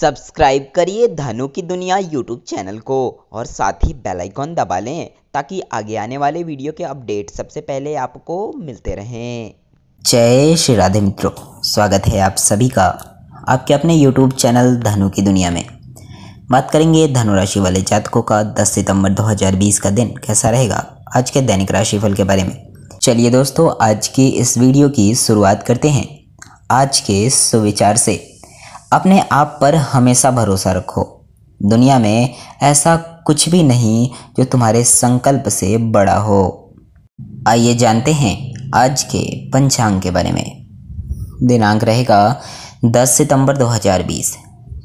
subscribe करिए धनु की दुनिया यूट्यूब चैनल को और साथ ही बेल आइकॉन दबा लें ताकि आगे आने वाले वीडियो के अपडेट सबसे पहले आपको मिलते रहें जय श्री राधे मित्रों स्वागत है आप सभी का आपके अपने यूट्यूब चैनल धनु की दुनिया में बात करेंगे धनु राशि वाले जातकों का 10 सितंबर 2020 का दिन कैसा रहेगा आज के दैनिक राशिफल के बारे में चलिए दोस्तों आज की इस वीडियो की शुरुआत करते हैं आज के सुविचार से अपने आप पर हमेशा भरोसा रखो दुनिया में ऐसा कुछ भी नहीं जो तुम्हारे संकल्प से बड़ा हो आइए जानते हैं आज के पंचांग के बारे में दिनांक रहेगा 10 सितंबर 2020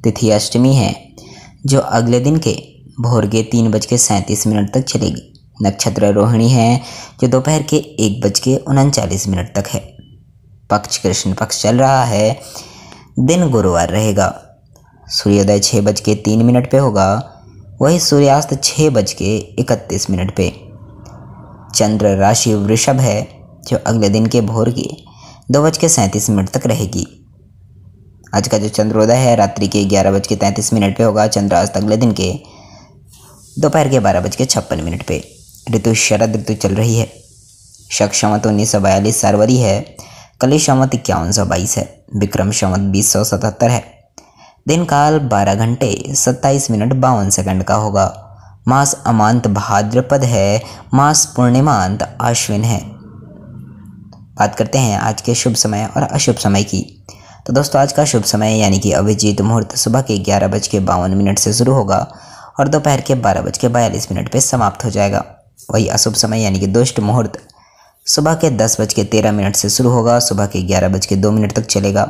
तिथि अष्टमी है जो अगले दिन के भोर के तीन बज के सैंतीस मिनट तक चलेगी नक्षत्र रोहिणी है जो दोपहर के एक बज के उनचालीस मिनट तक है पक्ष कृष्ण पक्ष चल रहा है दिन गुरुवार रहेगा सूर्योदय छः बज के तीन मिनट पर होगा वही सूर्यास्त छः बज के इकतीस मिनट पर चंद्र राशि वृषभ है जो अगले दिन के भोर की दो बज के सैंतीस मिनट तक रहेगी आज का जो चंद्रोदय है रात्रि के ग्यारह बज के तैंतीस मिनट पर होगा चंद्रास्त अगले दिन के दोपहर के बारह बज के छप्पन मिनट पर ऋतु शरद ऋतु चल रही है शक क्षमत उन्नीस सौ बयालीस सरवरी है कलिशमत इक्यावन सौ बाईस है विक्रम संवत बीस सौ सतहत्तर है दिन काल बारह घंटे सत्ताईस मिनट बावन सेकंड का होगा मास अमांत भाद्रपद है मास पूर्णिमांत अश्विन है बात करते हैं आज के शुभ समय और अशुभ समय की तो दोस्तों आज का शुभ समय यानी कि अभिजीत मुहूर्त सुबह के ग्यारह बज के बावन मिनट से शुरू होगा और दोपहर के बारह बज के बयालीस मिनट पर समाप्त हो जाएगा वही अशुभ समय यानी कि दुष्ट मुहूर्त सुबह के दस बज के तेरह मिनट से शुरू होगा सुबह के ग्यारह बज के दो मिनट तक चलेगा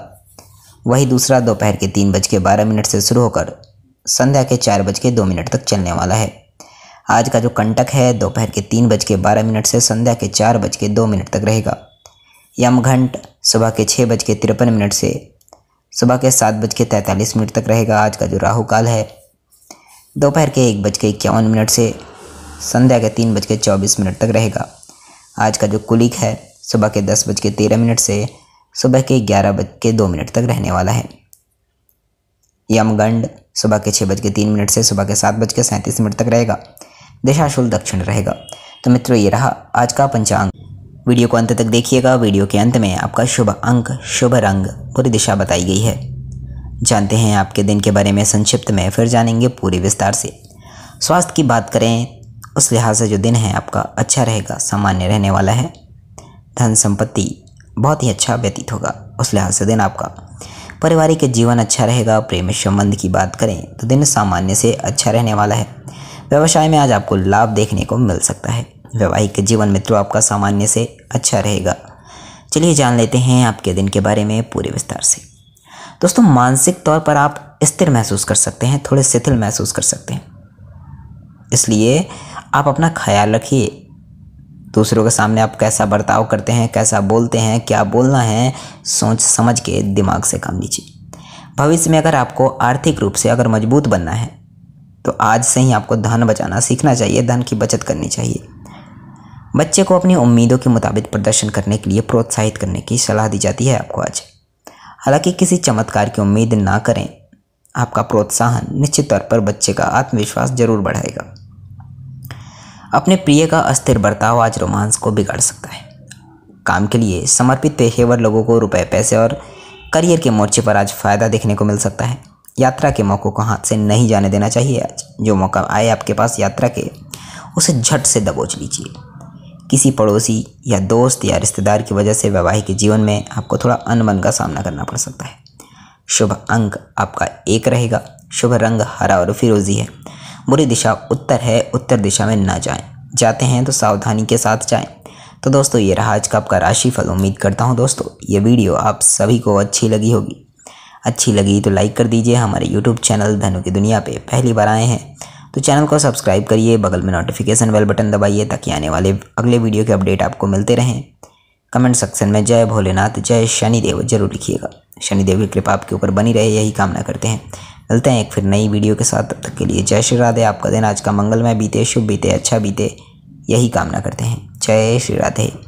वही दूसरा दोपहर के तीन बज के बारह मिनट से शुरू होकर संध्या के चार बज के दो मिनट तक चलने वाला है आज का जो कंटक है दोपहर के तीन बज के बारह मिनट से संध्या के चार बज के दो मिनट तक रहेगा यमघंट सुबह के छः बज के तिरपन मिनट से सुबह के सात बज के तैंतालीस मिनट तक रहेगा आज का जो राहु काल है दोपहर के एक बज के इक्यावन मिनट से संध्या के तीन बज के चौबीस मिनट तक रहेगा आज का जो कुलिक है सुबह के दस बज के तेरह मिनट से सुबह के ग्यारह बज के दो मिनट तक रहने वाला है यमगंड सुबह के छः बज के तीन मिनट से सुबह के सात बज के सैंतीस मिनट तक रहेगा दिशाशुल दक्षिण रहेगा तो मित्रों ये रहा आज का पंचांग वीडियो को अंत तक देखिएगा वीडियो के अंत में आपका शुभ अंक शुभ रंग पूरी दिशा बताई गई है जानते हैं आपके दिन के बारे में संक्षिप्त में फिर जानेंगे पूरी विस्तार से स्वास्थ्य की बात करें उस लिहाज से जो दिन है आपका अच्छा रहेगा सामान्य रहने वाला है धन संपत्ति बहुत ही अच्छा व्यतीत होगा उस लिहाज से दिन आपका पारिवारिक जीवन अच्छा रहेगा प्रेम संबंध की बात करें तो दिन सामान्य से अच्छा रहने वाला है व्यवसाय में आज आपको लाभ देखने को मिल सकता है वैवाहिक जीवन मित्रों आपका सामान्य से अच्छा रहेगा चलिए जान लेते हैं आपके दिन के बारे में पूरे विस्तार से दोस्तों मानसिक तौर पर आप स्थिर महसूस कर सकते हैं थोड़े शिथिल महसूस कर सकते हैं इसलिए आप अपना ख्याल रखिए दूसरों के सामने आप कैसा बर्ताव करते हैं कैसा बोलते हैं क्या बोलना है सोच समझ के दिमाग से काम लीजिए भविष्य में अगर आपको आर्थिक रूप से अगर मजबूत बनना है तो आज से ही आपको धन बचाना सीखना चाहिए धन की बचत करनी चाहिए बच्चे को अपनी उम्मीदों के मुताबिक प्रदर्शन करने के लिए प्रोत्साहित करने की सलाह दी जाती है आपको आज हालांकि किसी चमत्कार की उम्मीद ना करें आपका प्रोत्साहन निश्चित तौर पर बच्चे का आत्मविश्वास जरूर बढ़ाएगा अपने प्रिय का अस्थिर बर्ताव आज रोमांस को बिगाड़ सकता है काम के लिए समर्पित पेशेवर लोगों को रुपए पैसे और करियर के मोर्चे पर आज फ़ायदा देखने को मिल सकता है यात्रा के मौक़ों को हाथ से नहीं जाने देना चाहिए आज जो मौका आए आपके पास यात्रा के उसे झट से दबोच लीजिए किसी पड़ोसी या दोस्त या रिश्तेदार की वजह से वैवाहिक जीवन में आपको थोड़ा अनबन का सामना करना पड़ सकता है शुभ अंक आपका एक रहेगा शुभ रंग हरा और फिरोजी है बुरी दिशा उत्तर है उत्तर दिशा में ना जाएं जाते हैं तो सावधानी के साथ जाएं तो दोस्तों ये रहा आज का आपका राशिफल उम्मीद करता हूँ दोस्तों ये वीडियो आप सभी को अच्छी लगी होगी अच्छी लगी तो लाइक कर दीजिए हमारे यूट्यूब चैनल धनु की दुनिया पर पहली बार आए हैं तो चैनल को सब्सक्राइब करिए बगल में नोटिफिकेशन बेल बटन दबाइए ताकि आने वाले अगले वीडियो के अपडेट आपको मिलते रहें कमेंट सेक्शन में जय भोलेनाथ जय शनिदेव जरूर लिखिएगा शनिदेव की कृपा आपके ऊपर बनी रहे यही कामना करते हैं मिलते हैं एक फिर नई वीडियो के साथ तब तक के लिए जय श्री राधे आपका दिन आज का मंगलमय बीते शुभ बीते अच्छा बीते यही कामना करते हैं जय श्री राधे